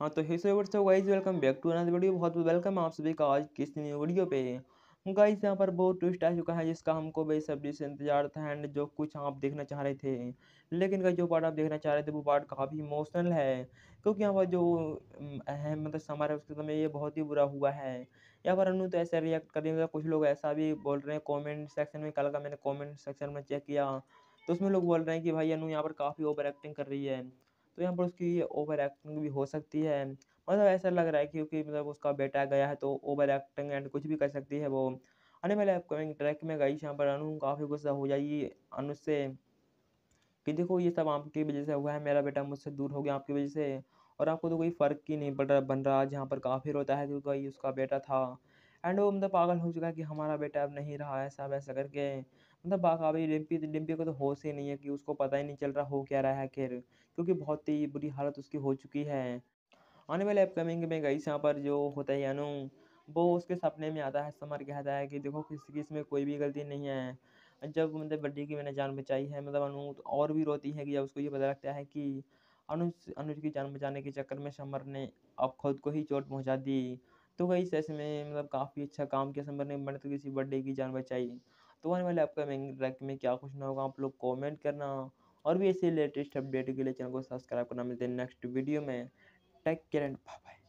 हाँ तो हिस्से से guys welcome back to another video बहुत बहुत वेलकम आप सभी का आज किस नए वीडियो पे गाइज यहाँ पर बहुत ट्विस्ट आ चुका है जिसका हमको बेसब्री से इंतजार था एंड जो कुछ आप देखना चाह रहे थे लेकिन का जो पार्ट आप देखना चाह रहे थे वो पार्ट काफ़ी इमोशनल है क्योंकि यहाँ पर जो अहम मतलब समाज है उसके समय ये बहुत ही बुरा हुआ है यहाँ पर अनु तो ऐसे रिएक्ट कर रही कुछ लोग ऐसा भी बोल रहे हैं कॉमेंट सेक्शन में कल का मैंने कॉमेंट सेक्शन में चेक किया तो उसमें लोग बोल रहे हैं कि भाई अनु यहाँ पर काफ़ी ओवर एक्टिंग कर रही है तो यहाँ पर उसकी ओवर एक्टिंग भी हो सकती है मतलब ऐसा लग रहा है क्योंकि मतलब उसका बेटा गया है तो ओवर एक्टिंग एंड कुछ भी कर सकती है वो आने वाले अपकमिंग ट्रैक में गई यहाँ पर अनु काफ़ी गुस्सा हो जाएगी अनु से कि देखो ये सब आपकी वजह से हुआ है मेरा बेटा मुझसे दूर हो गया आपकी वजह से और आपको तो कोई फ़र्क ही नहीं पड़ रहा बन रहा जहाँ पर काफ़ी रोता है क्योंकि उसका बेटा था एंड वो मतलब पागल हो चुका है कि हमारा बेटा अब नहीं रहा ऐसा करके मतलब बाकाबी डिम्पी तो डिम्पी को तो होश ही नहीं है कि उसको पता ही नहीं चल रहा हो क्या रहा है आखिर क्योंकि बहुत ही बुरी हालत उसकी हो चुकी है आने वाले अपकमिंग में गई यहाँ पर जो होता है यानू वो उसके सपने में आता है समर कहता है कि देखो किसी की इसमें कोई भी गलती नहीं है जब मतलब बड्डी की मैंने जान बचाई है मतलब अनु तो और भी रोती है कि जब उसको ये पता लगता है कि अनुज अनुज की जान बचाने के चक्कर में समर ने अब खुद को ही चोट पहुंचा दी तो गई ऐसे में मतलब काफ़ी अच्छा काम किया समर ने मैंने तो किसी बर्थडे की जान बचाई तो आने वाले आपका रैंक में क्या ना होगा आप लोग कमेंट करना और भी ऐसे लेटेस्ट अपडेट के लिए चैनल को सब्सक्राइब करना मिलते हैं नेक्स्ट वीडियो में टेक केयर एंड बाय